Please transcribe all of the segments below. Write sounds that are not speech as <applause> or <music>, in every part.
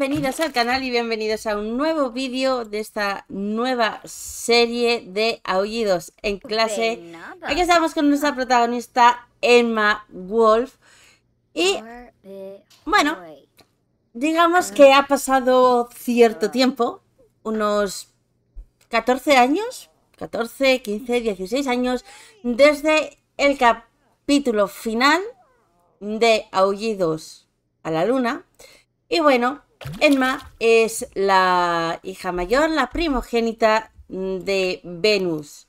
Bienvenidos al canal y bienvenidos a un nuevo vídeo de esta nueva serie de aullidos en clase. Aquí estamos con nuestra protagonista Emma Wolf. Y bueno, digamos que ah. ha pasado cierto ah. tiempo, unos 14 años, 14, 15, 16 años, desde el capítulo final de Aullidos a la Luna. Y bueno, Enma es la hija mayor, la primogénita mm, de Venus.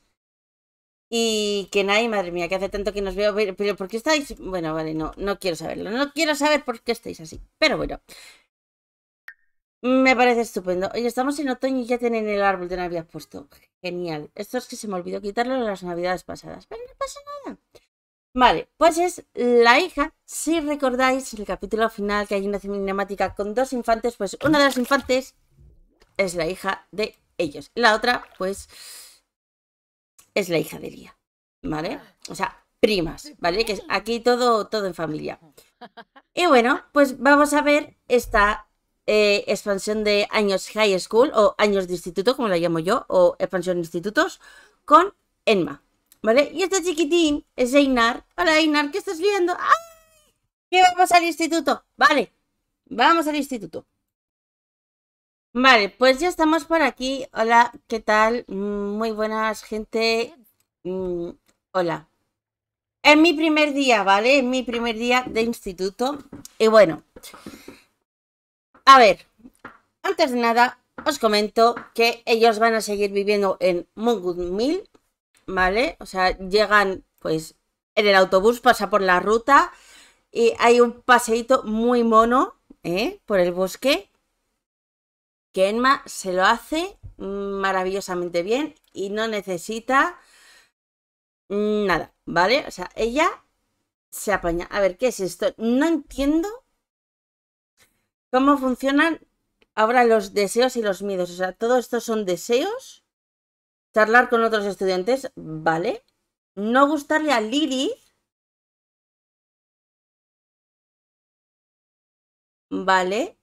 Y que nadie, madre mía, que hace tanto que nos veo, pero ¿por qué estáis? Bueno, vale, no, no quiero saberlo, no quiero saber por qué estáis así, pero bueno. Me parece estupendo. oye, estamos en otoño y ya tienen el árbol de Navidad puesto. Genial. Esto es que se me olvidó quitarlo en las Navidades pasadas, pero no pasa nada. Vale, pues es la hija. Si recordáis el capítulo final que hay una cinemática con dos infantes, pues una de las infantes es la hija de ellos. La otra, pues, es la hija de Lía. ¿Vale? O sea, primas, ¿vale? Que es aquí todo, todo en familia. Y bueno, pues vamos a ver esta eh, expansión de años high school o años de instituto, como la llamo yo, o expansión de institutos, con Enma. ¿Vale? Y este chiquitín es Einar. Hola Einar, ¿qué estás viendo? ¡Ay! ¡Que vamos al instituto! Vale, vamos al instituto. Vale, pues ya estamos por aquí. Hola, ¿qué tal? Mm, muy buenas, gente. Mm, hola. Es mi primer día, ¿vale? Es mi primer día de instituto. Y bueno, a ver, antes de nada, os comento que ellos van a seguir viviendo en Mongud Mill, ¿vale? O sea, llegan, pues, en el autobús, pasa por la ruta y hay un paseíto muy mono, ¿eh? Por el bosque, que Emma se lo hace maravillosamente bien y no necesita nada, ¿vale? O sea, ella se apaña. A ver, ¿qué es esto? No entiendo cómo funcionan ahora los deseos y los miedos. O sea, todo esto son deseos Charlar con otros estudiantes, vale. No gustarle a Lily Vale.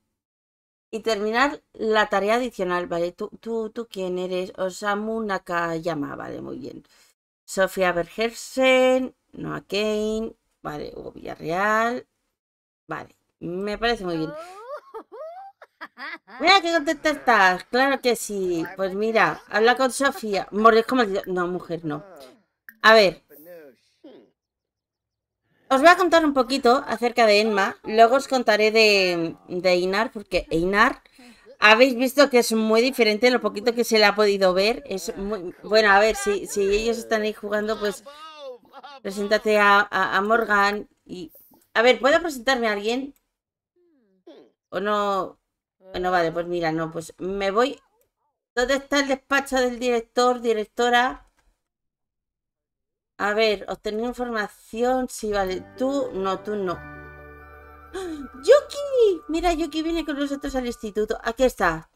Y terminar la tarea adicional, vale. ¿Tú, tú, tú quién eres? Osamu Nakayama, vale, muy bien. Sofía Bergersen, Noa Kane, vale, Hugo Villarreal. Vale, me parece muy bien. Mira que contenta estás, claro que sí. Pues mira, habla con Sofía. Mordes como el... No, mujer, no. A ver. Os voy a contar un poquito acerca de Enma. Luego os contaré de, de Einar, porque Einar, habéis visto que es muy diferente lo poquito que se le ha podido ver. Es muy... Bueno, a ver, si, ellos están ahí jugando, pues preséntate a, a Morgan y... A ver, ¿puedo presentarme a alguien? ¿O no? Bueno, vale, pues mira, no, pues me voy. ¿Dónde está el despacho del director, directora? A ver, obtener información, sí, vale. Tú, no, tú no. ¡Ah! ¡Yuki! Mira, Yuki viene con nosotros al instituto. Aquí está.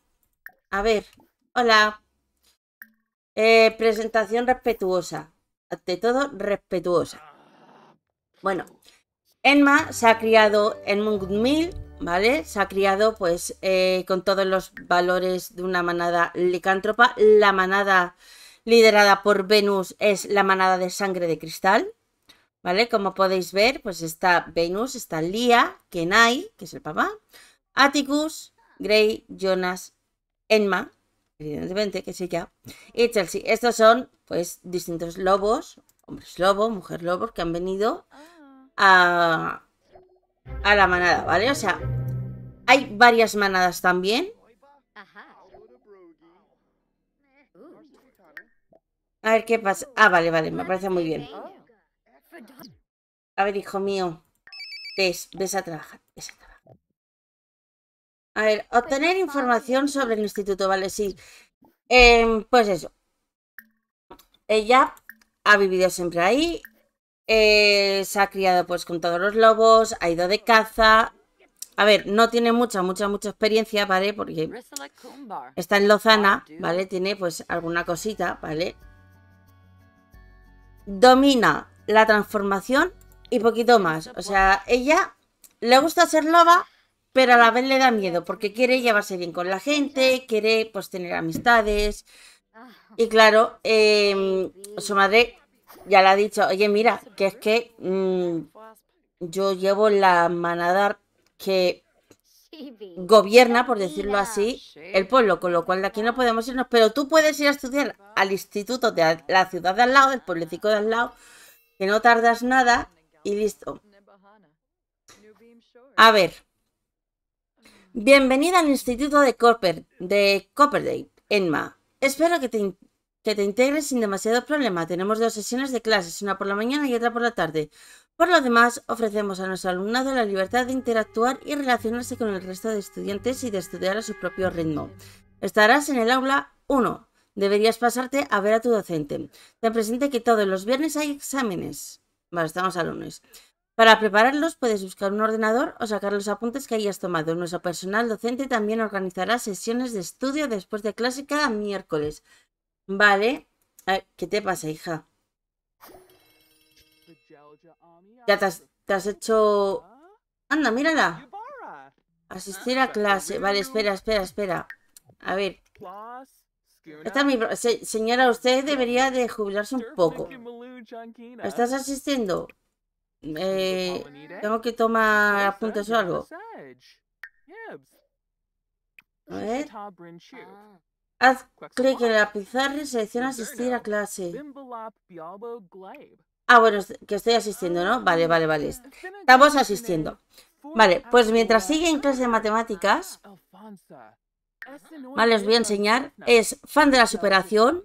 A ver, hola. Eh, presentación respetuosa. Ante todo, respetuosa. Bueno, Emma se ha criado en Mungmil ¿vale? Se ha criado pues eh, con todos los valores de una manada licántropa. La manada liderada por Venus es la manada de sangre de cristal, ¿vale? Como podéis ver, pues está Venus, está Lía, Kenai, que es el papá, Atticus, Grey, Jonas, Enma, evidentemente, que es ella, y Chelsea. Estos son pues distintos lobos, hombres lobo, mujer lobo, que han venido ah. a a la manada, ¿vale? O sea, hay varias manadas también. A ver qué pasa. Ah, vale, vale, me parece muy bien. A ver, hijo mío. Ves, ves a trabajar, a ver, obtener información sobre el instituto, vale, sí. Em, pues eso. Ella ha vivido siempre ahí. Eh, se ha criado pues con todos los lobos, ha ido de caza, a ver, no tiene mucha, mucha, mucha experiencia, ¿vale? Porque está en Lozana, ¿vale? Tiene pues alguna cosita, ¿vale? Domina la transformación y poquito más. O sea, ella le gusta ser loba, pero a la vez le da miedo porque quiere llevarse bien con la gente, quiere pues tener amistades. Y claro, em, su madre ya le ha dicho, oye, mira, que es que mm, yo llevo la manada que gobierna, por decirlo así, el pueblo, con lo cual de aquí no podemos irnos. Pero tú puedes ir a estudiar al instituto de la ciudad de al lado, del pueblecito de al lado, que no tardas nada y listo. A ver. Bienvenida al instituto de, Copper, de Copperdale, Enma. Espero que te, que te integres sin demasiados problemas. Tenemos dos sesiones de clases, una por la mañana y otra por la tarde. Por lo demás, ofrecemos a nuestro alumnado la libertad de interactuar y relacionarse con el resto de estudiantes y de estudiar a su propio ritmo. Estarás en el aula 1. Deberías pasarte a ver a tu docente. Ten presente que todos los viernes hay exámenes. Vale, estamos a lunes. Para prepararlos puedes buscar un ordenador o sacar los apuntes que hayas tomado. Nuestro personal docente también organizará sesiones de estudio después de clase cada miércoles. Vale. ¿Qué te pasa, hija? Ya te has, hecho... Anda, mírala. Asistir a clase. Vale, espera, espera, espera. A ver. Esta señora, usted debería de jubilarse un poco. ¿Estás asistiendo? Eh, tengo que tomar apuntes o algo. A ver. Haz clic en la pizarra y selecciona asistir a clase. Ah, bueno, que estoy asistiendo, ¿no? Vale, vale, vale. Estamos asistiendo. Vale, pues mientras sigue en clase de matemáticas, les voy a enseñar. Es fan de la superación,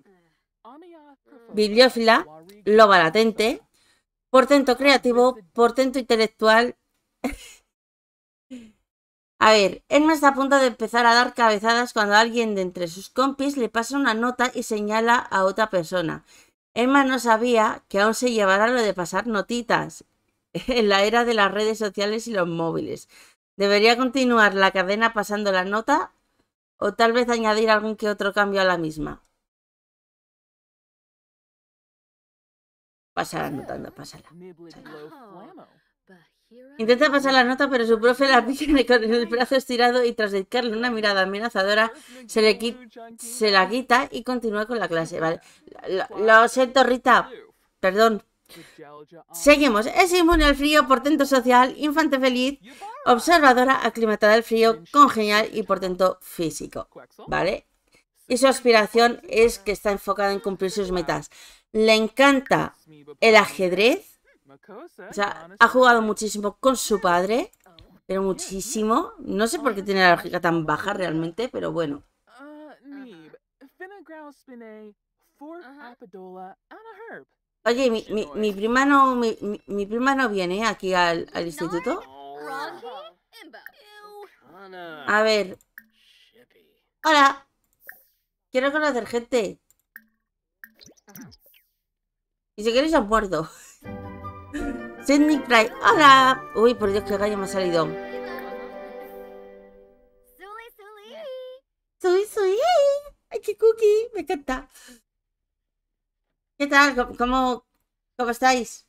bibliófila, loba latente, portento creativo, portento intelectual. <laughs> a ver, no está a punto de empezar a dar cabezadas cuando alguien de entre sus compis le pasa una nota y señala a otra persona. Emma no sabía que aún se llevara lo de pasar notitas <laughs> en la era de las redes sociales y los móviles. ¿Debería continuar la cadena pasando la nota o tal vez añadir algún que otro cambio a la misma? Pásala notando, pásala. Intenta pasar la nota, pero su profe la pica con el brazo estirado y tras dedicarle una mirada amenazadora, se, le se la quita y continúa con la clase. Vale. Lo, lo siento, Rita. Perdón. Seguimos. Es inmune al frío, portento social, infante feliz, observadora, aclimatada al frío, congenial y portento físico. ¿Vale? Y su aspiración es que está enfocada en cumplir sus metas. Le encanta el ajedrez o sea, ha jugado muchísimo con su padre, pero muchísimo. No sé por qué tiene la lógica tan baja realmente, pero bueno. Ah, Oye, mi, mi, prima no mi, prima no viene aquí al, al instituto. A ver. Hola. Quiero conocer gente. Y si queréis, han muerto. <laughs> Sidney Cry, hola. Uy, por Dios, que gallo me ha salido. Soy, Ay, qué cookie, me encanta. ¿Qué tal? ¿Cómo, cómo estáis?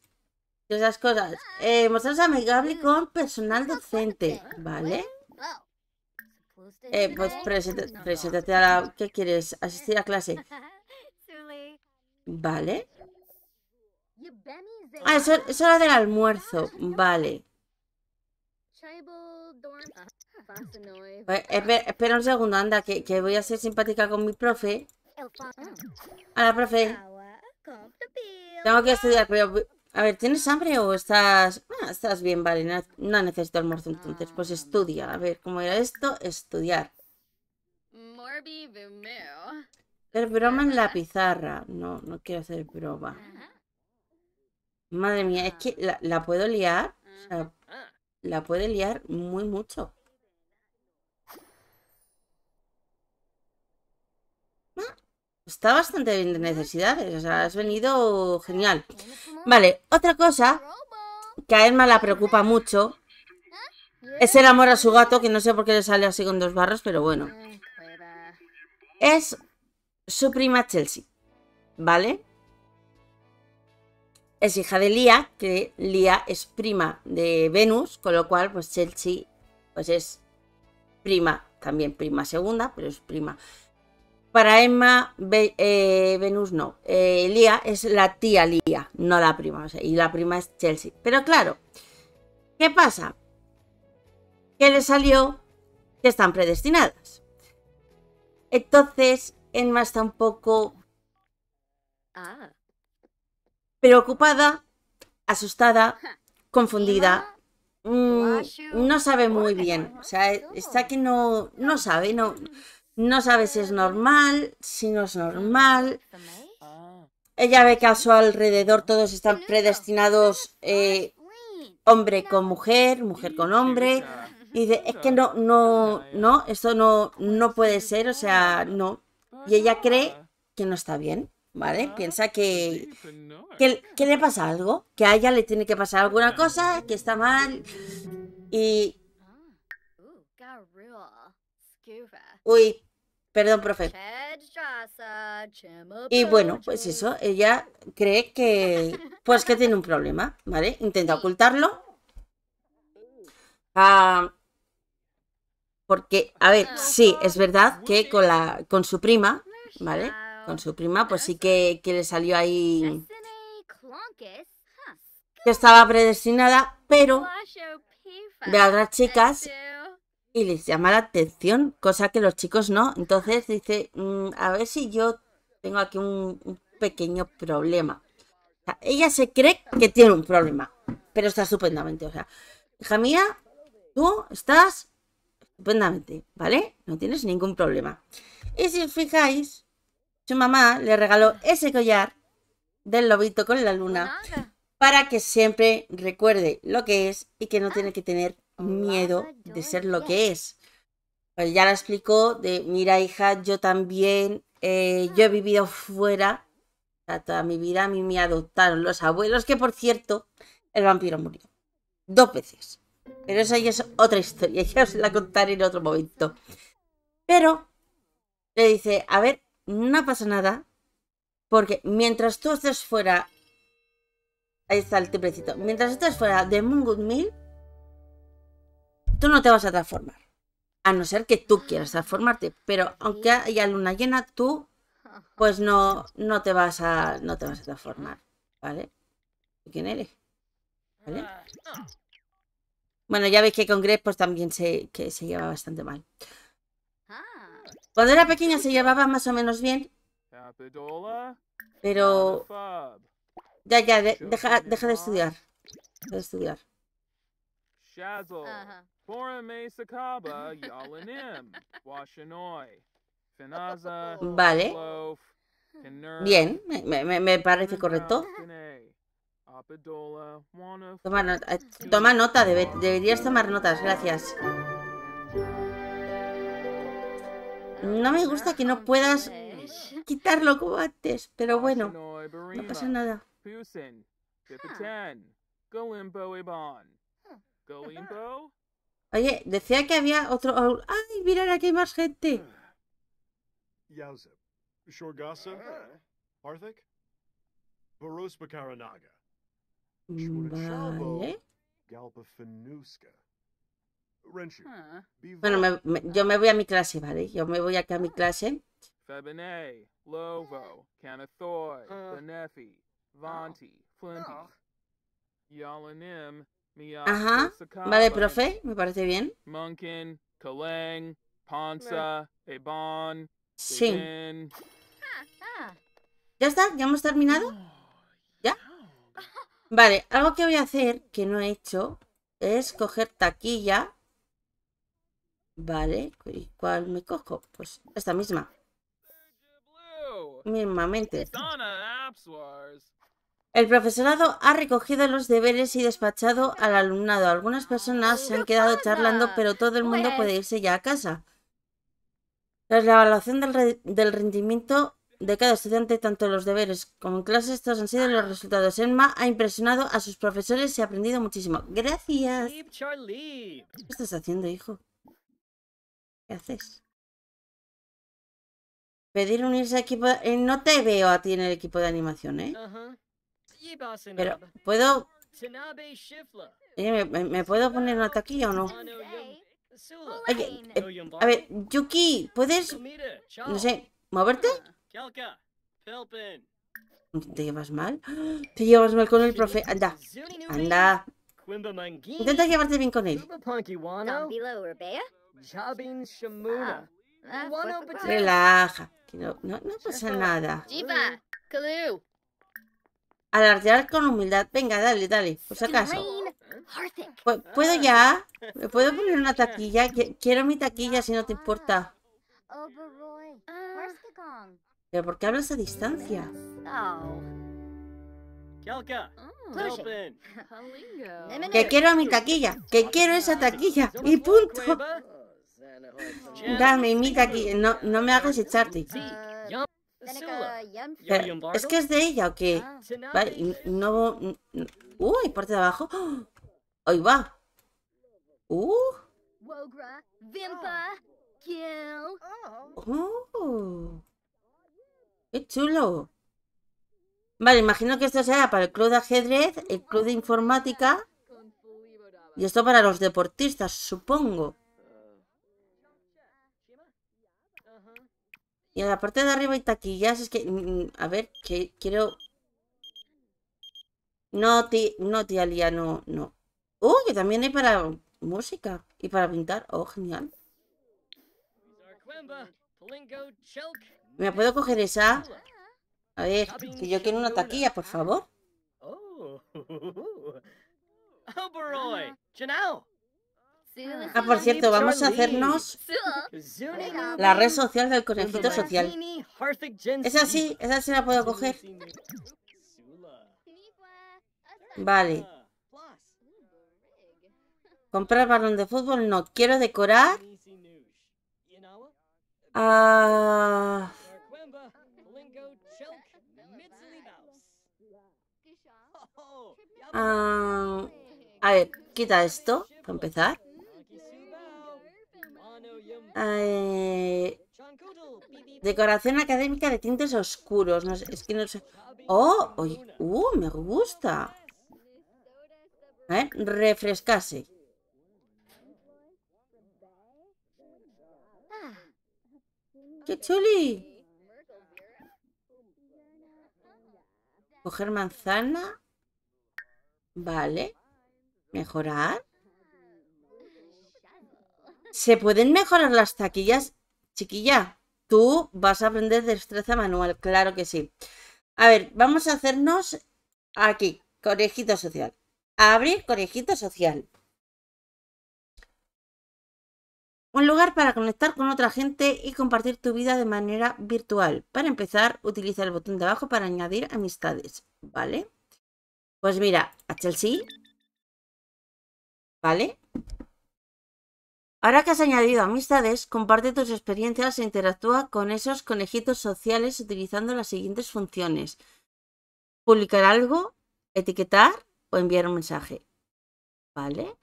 Esas cosas. Eh, mostraros amigable con personal docente, ¿vale? Eh, pues preséntate a la... ¿Qué quieres? Asistir a clase. <laughs> Vale. Ah, es, hora del almuerzo. Vale. Pues, espera, un segundo, anda, que, voy a ser simpática con mi profe. Hola, profe. Tengo que estudiar, A ver, ¿tienes hambre o estás...? estás bien, vale, no, no, necesito almuerzo entonces. Pues estudia. A ver, ¿cómo era esto? Estudiar. Hacer broma en la pizarra. No, no quiero hacer broma. Madre mía, es ah. que la, puedo liar. Mm. Ah. la puede liar muy mucho. Ah, está bastante bien de necesidades, o sea, has venido genial. Vale, otra cosa que a Emma la preocupa mucho es el amor a su gato, que no sé por qué le sale así con dos barros, pero bueno. Es su prima Chelsea, ¿vale? es hija de Lía, que Lía es prima de Venus, con lo cual pues Chelsea pues es prima, también prima segunda, pero es prima. Para Emma, eh, Venus no, eh, Lía es la tía Lía, no la prima, y la prima es Chelsea. Pero claro, ¿qué pasa? Que le salió que están predestinadas. Entonces, Emma está un poco... Ah preocupada, asustada, confundida. Mm, no sabe muy bien. O sea, está que no, no sabe, no, no sabe si es normal, si no es normal. Ella ve que a su alrededor todos están predestinados eh, hombre con mujer, mujer con hombre. Y dice, es que no, no, no, esto no, no puede ser, o sea, no. Y ella cree que no está bien. ¿vale? Ah, Piensa pues que, pues eh. que, le pasa algo, que a ella le tiene que pasar alguna cosa, que está mal. Y... Ah. Uy, perdón, profe. Y bueno, pues eso, ella cree que... Pues que tiene un problema, ¿vale? Intenta ocultarlo. Ah, porque, a ver, ah. sí, es verdad que con, la, con su prima, ¿vale? con su prima, pues sí que, le salió ahí que estaba predestinada, pero ve a otras chicas y les llama la atención, cosa que los chicos no. Entonces dice, mm, a ver si yo tengo aquí un, pequeño problema. ella se cree que tiene un problema, pero está estupendamente. O sea, hija mía, tú estás estupendamente, ¿vale? No tienes ningún problema. Y si os fijáis, su mamá le regaló ese collar del lobito con la luna para que siempre recuerde lo que es y que no ah. tiene que tener miedo de ser lo que es. Pues ya la explicó de, mira hija, yo también, eh, yo he vivido fuera toda mi vida, a mí me adoptaron los abuelos, que por cierto, el vampiro murió. Dos veces. Pero esa ya es otra historia, <laughs> ya os la contaré en otro momento. Pero le dice, a ver, no pasa nada. Porque mientras tú estés fuera... Ahí está el tiplecito. Mientras estés fuera de Good Mill, tú no te vas a transformar. A no ser que tú quieras transformarte. Pero aunque haya luna llena, tú pues no, no te vas a. no te vas a transformar. ¿Vale? ¿Quién eres? Ah, bueno, ya veis que con Greg pues también se, que se lleva bastante mal. Cuando era pequeña se llevaba más o menos bien. Pero... Ya, ya, deja, de estudiar. Deja de estudiar. Vale. Bien, me, parece correcto. Eh, toma, nota, deberías tomar notas, gracias. No me gusta que no puedas quitarlo como antes, pero bueno, no pasa nada. Oye, decía que había otro... ¡Ay, mirad, aquí hay más gente! Vale. Bueno, yo me voy a mi clase, ¿vale? Yo me voy aquí a mi clase. Ajá, vale, profe, me parece bien. Sí. ¿Ya está? ¿Ya hemos terminado? Oh, ¿Ya? Vale, algo que voy a hacer que no he hecho es coger taquilla Vale, ¿y cuál me cojo? Pues esta misma. Mismamente. El profesorado ha recogido los deberes y despachado al alumnado. Algunas personas se han quedado charlando, pero todo el mundo puede pues irse ya a casa. Tras la evaluación del, rendimiento de cada estudiante, tanto los deberes como en clases, estos han sido los resultados. Enma ha impresionado a sus profesores y ha aprendido muchísimo. Gracias. ¿Qué estás haciendo, hijo? ¿Qué haces? Pedir unirse al equipo... De... Eh, no te veo a ti en el equipo de animación, ¿eh? Pero, ¿puedo...? Eh, pero puedo me puedo poner una taquilla o no? Oh, eh, a ver, Yuki, ¿puedes...? No sé, ¿moverte? Ah, ¿Te llevas mal? <gasps> ¿Te llevas mal con el profe? Anda, anda. Intenta llevarte bien con él. Ah, ah, Relaja, no, pasa nada. Alardear con humildad. Venga, dale, dale, por si acaso. ¿Puedo ah. ya? ¿Me puedo poner una taquilla? Quiero mi taquilla si no te importa. ¿Pero por qué hablas a distancia? Oh. Mm. <laughs> Que quiero mi taquilla, que quiero esa taquilla y punto. Dame, imita aquí, no, no me hagas echarte. Ah, ¿Es que es de ella o qué? Ah. Vale, no... Uy, parte de abajo. <gasps> Ahí va. Uh. Oh. ¡Qué chulo! Vale, imagino que esto sea para el club de ajedrez, el club de informática y esto para los deportistas, supongo. Y en la parte de arriba hay taquillas. Es que... Mm, mm, a ver, que quiero... No, tía, no, tía Lía, no, no. Oh, Que también hay para música y para pintar. ¡Oh, genial! ¿Me puedo coger esa? A ver, si yo quiero una taquilla, por favor. Oh, <laughs> Ah. ah, por cierto, vamos a hacernos <laughs> la red social del conejito social. Esa sí, esa sí la puedo coger. Vale. Comprar balón de fútbol no. Quiero decorar. Ah. Ah. a ver, quita esto para empezar. Ah, eh, decoración académica de tintes oscuros. es que no sé. ¡Oh! ¡Uh! Me gusta. A ver, refrescase. ¡Qué chuli! Coger manzana. Vale. Mejorar. ¿Se pueden mejorar las taquillas? Chiquilla, tú vas a aprender destreza manual, claro que sí. A ver, vamos a hacernos aquí, conejito social. Abrir conejito social. Un lugar para conectar con otra gente y compartir tu vida de manera virtual. Para empezar, utiliza el botón de abajo para añadir amistades, ¿vale? Pues mira, a Chelsea, ¿vale? Ahora que has añadido amistades, comparte tus experiencias e interactúa con esos conejitos sociales utilizando las siguientes funciones. Publicar algo, etiquetar o enviar un mensaje. ¿Vale?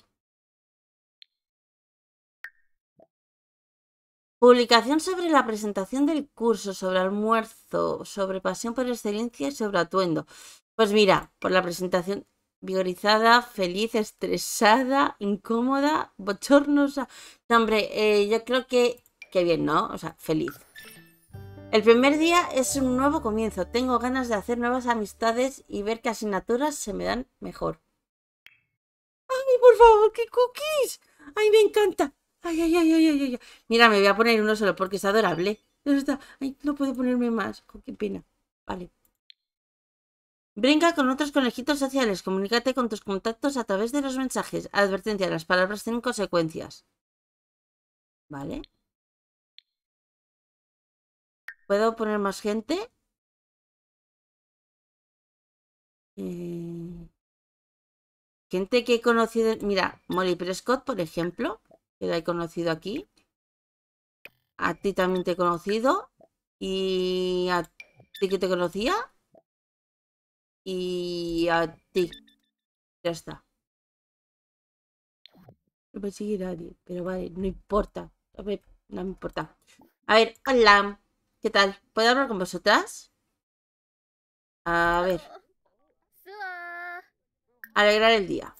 Publicación sobre la presentación del curso, sobre almuerzo, sobre pasión por excelencia y sobre atuendo. Pues mira, por la presentación, vigorizada, feliz, estresada, incómoda, bochornosa. No, hombre, eh, yo creo que... Qué bien, ¿no? O sea, feliz. El primer día es un nuevo comienzo. Tengo ganas de hacer nuevas amistades y ver qué asignaturas se me dan mejor. ¡Ay, por favor, qué cookies! ¡Ay, me encanta! ¡Ay, ay, ay, ay, ay! ay. Mira, me voy a poner uno solo porque es adorable. Ay, no puedo ponerme más. Oh, qué pena. Vale. Brinca con otros conejitos sociales. Comunícate con tus contactos a través de los mensajes. Advertencia, las palabras tienen consecuencias. ¿Vale? ¿Puedo poner más gente? Eh, gente que he conocido... Mira, Molly Prescott, por ejemplo, que la he conocido aquí. A ti también te he conocido. Y a ti que te conocía y a ti. Ya está. No seguir a nadie, pero vale, no importa. No me, no me importa. A ver, hola. ¿Qué tal? ¿Puedo hablar con vosotras? A ver. Alegrar el día.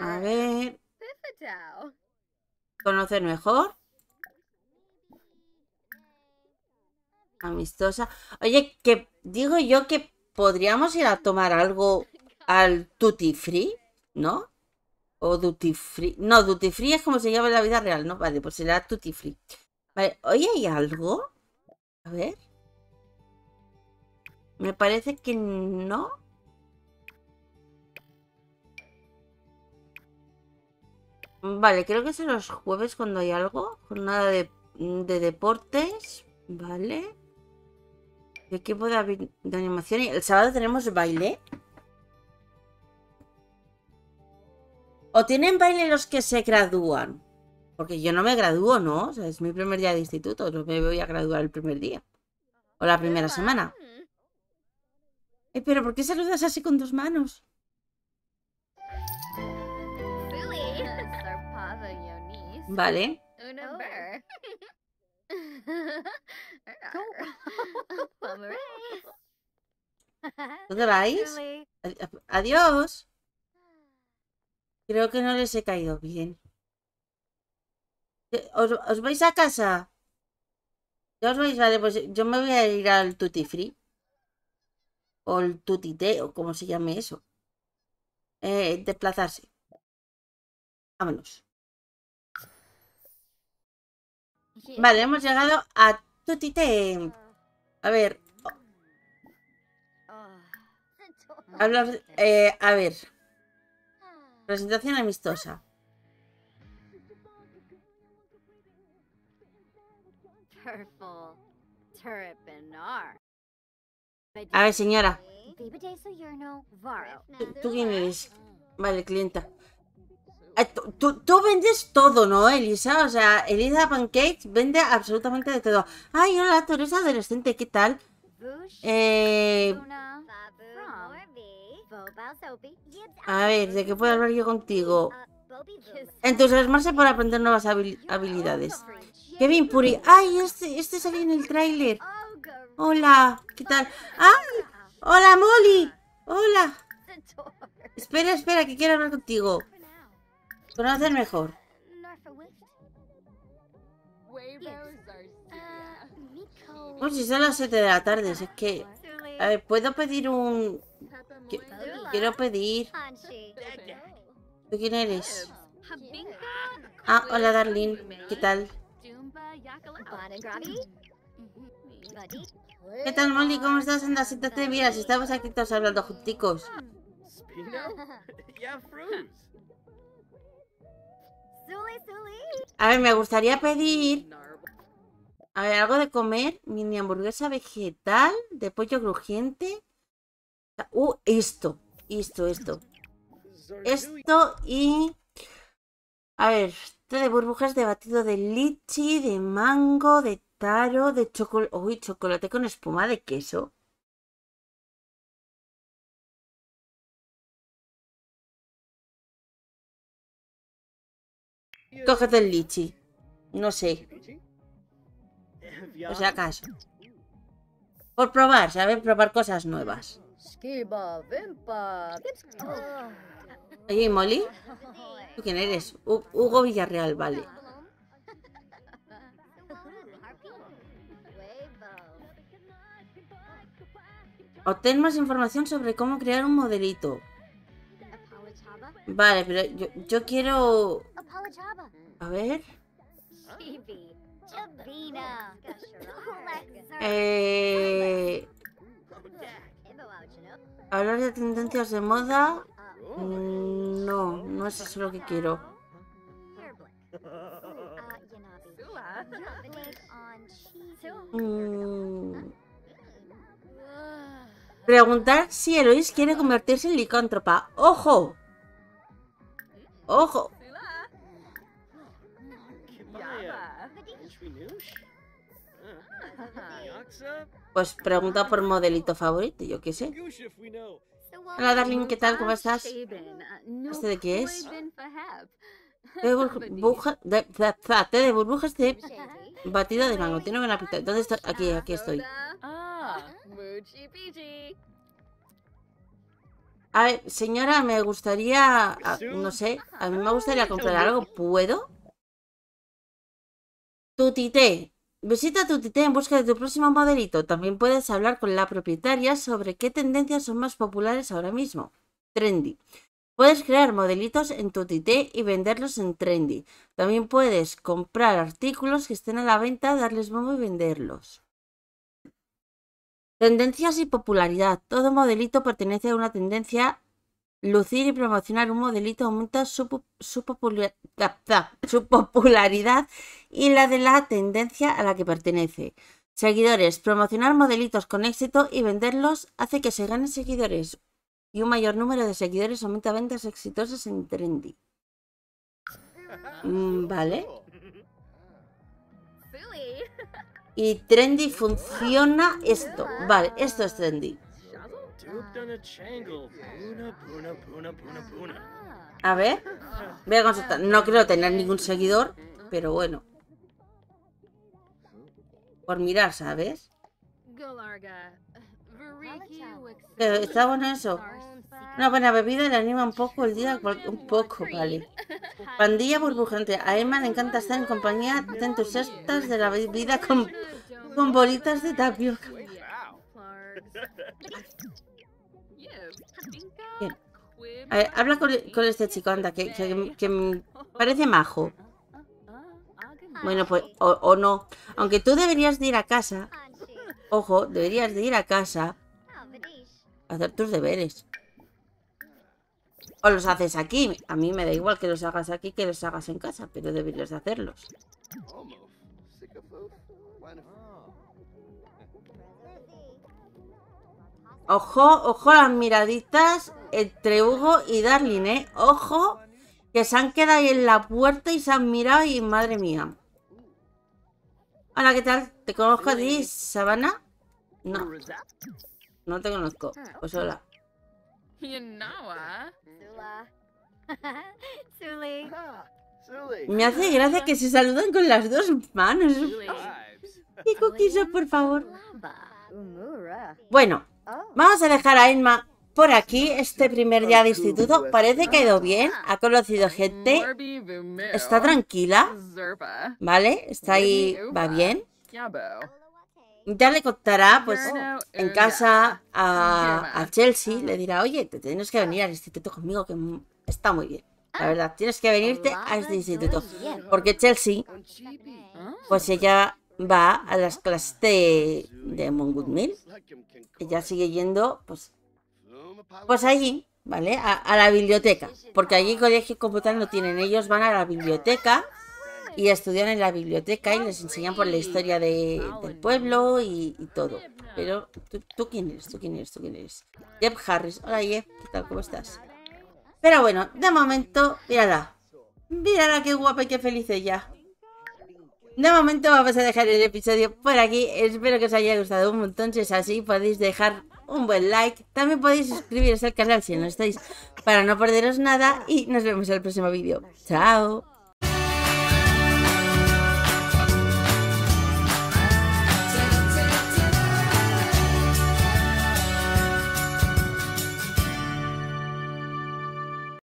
A ver. Conocer mejor. amistosa. Oye, que digo yo que podríamos ir a tomar algo al tutti Free, ¿no? O Duty Free. No, Duty Free es como se llama en la vida real, ¿no? Vale, pues será Duty Free. Vale, hoy hay algo. A ver. Me parece que no. Vale, creo que son los jueves cuando hay algo. Jornada de, de deportes. Vale. ¿Qué equipo de, de animación? El sábado tenemos baile. ¿O tienen baile los que se gradúan? Porque yo no me gradúo, ¿no? O sea, es mi primer día de instituto, no me voy a graduar el primer día. O la primera ah. semana. Eh, pero ¿por qué saludas así con dos manos? Vale. <laughs> ¿Dónde <laughs> vais? Adiós. Creo que no les he caído bien. Eh, ¿Os, vais a casa? os vais? Vale, pues yo me voy a ir al Tutti Free. O el Tutti cómo o como se llame eso. Eh, desplazarse. Vámonos. Vale, hemos llegado a Tutite. A ver. Hablar. a ver. Presentación amistosa. A ver, señora. tú quién eres? Vale, clienta. Eh, tú, vendes todo, ¿no, Elisa? O sea, Elisa Pancakes vende absolutamente de todo. Ay, hola, tú eres adolescente, ¿qué tal? Eh, a ver, ¿de qué puedo hablar yo contigo? Entusiasmarse por aprender nuevas habilidades. Kevin Puri. ¡Ay, este, este salió en el tráiler! Hola, ¿qué tal? ¡Ay! ¡Hola, Molly! ¡Hola! Espera, espera, que quiero hablar contigo hacer mejor. Pues si son las 7 de la tarde, es que... A ver, ¿puedo pedir un...? quiero pedir... ¿Tú quién eres? Ah, hola Darlene, ¿qué tal? ¿Qué tal Molly? ¿Cómo estás? En Anda, de mira, si estamos aquí todos hablando junticos. <laughs> A ver, me gustaría pedir... A ver, algo de comer. Mini hamburguesa vegetal de pollo crujiente. Uh, esto. Esto, esto. Esto y... A ver, esto de burbujas de batido de lichi, de mango, de taro, de chocolate... Uy, chocolate con espuma de queso. Cógete el lichi. No sé. O sea, acaso. Por probar, ¿sabes? probar cosas nuevas. Oye, Molly. ¿Tú quién eres? Hugo Villarreal, vale. Obtén más información sobre cómo crear un modelito. Vale, pero yo, quiero... A ver... Eh, hablar de tendencias de moda... Mm, no, no es eso lo que quiero. Mm. Preguntar si Eloís quiere convertirse en licántropa. ¡Ojo! ¡Ojo! Pues pregunta por modelito favorito, yo qué sé. Hola, Darling, ¿qué tal? ¿Cómo estás? ¿Este de qué es? De, de, burbujas de este batida de mango. Tiene buena pinta. ¿Dónde estoy? Aquí, aquí estoy. Ah, a ver, señora, me gustaría... Ah, no sé, a mí me gustaría comprar algo. ¿Puedo? Tutité. Visita Tutité en busca de tu próximo modelito. También puedes hablar con la propietaria sobre qué tendencias son más populares ahora mismo. Trendy. Puedes crear modelitos en Tutité y venderlos en Trendy. También puedes comprar artículos que estén a la venta, darles bombo y venderlos. Tendencias y popularidad. Todo modelito pertenece a una tendencia. Lucir y promocionar un modelito aumenta su, popularidad y la de la tendencia a la que pertenece. Seguidores. Promocionar modelitos con éxito y venderlos hace que se ganen seguidores. Y un mayor número de seguidores aumenta ventas exitosas en Trendy. Mm, vale. <laughs> Y trendy funciona esto. Vale, esto es trendy. A ver, voy No creo tener ningún seguidor, pero bueno. Por mirar, ¿sabes? Está bueno eso. Una buena bebida le anima un poco el día, un poco, vale. Pandilla burbujante. A Emma le encanta estar en compañía de entusiastas de la bebida con, con bolitas de tapio habla con, este chico, anda, que, que, parece majo. Bueno, pues, o, o, no. Aunque tú deberías de ir a casa. Ojo, deberías de ir a casa hacer tus deberes o los haces aquí. A mí me da igual que los hagas aquí que los hagas en casa, pero deberías de hacerlos. Ojo, ojo las miraditas entre Hugo y Darling, ¿eh? Ojo, que se han quedado ahí en la puerta y se han mirado y madre mía. Hola, ¿qué tal? ¿Te conozco a Sabana? No. No te conozco. Pues hola. Me hace gracia que se saludan con las dos manos. Y Coquiso, por favor. Bueno, oh. vamos a dejar a Enma por aquí este primer día de instituto. Parece que ha ido bien, ha conocido gente, está tranquila, ¿vale? Está ahí, va bien. Ya le contará, pues, en eh, casa a, Chelsea, le ah. dirá, oye, te tienes que venir al instituto conmigo, que está muy bien. La ah. verdad, tienes que venirte ah, a este instituto. Porque Chelsea, pues ella va a las clases de, de Mill. Ella sigue yendo, pues, pues allí, ¿vale? A, la biblioteca. Porque allí colegio como no tienen. Ellos van a la biblioteca y estudian en la biblioteca y les enseñan por la historia del pueblo y, todo. Pero, ¿tú, quién eres? ¿Tú quién eres? ¿Tú quién eres? Jeff Harris. Hola, Jeff. ¿Qué tal? ¿Cómo estás? Pero bueno, de momento, mírala. Mírala qué guapa y qué feliz ella. De momento vamos a dejar el episodio por aquí. Espero que os haya gustado un montón. Si es así, podéis dejar un buen like. También podéis suscribiros al canal si no estáis para no perderos nada. Y nos vemos en el próximo vídeo. Chao.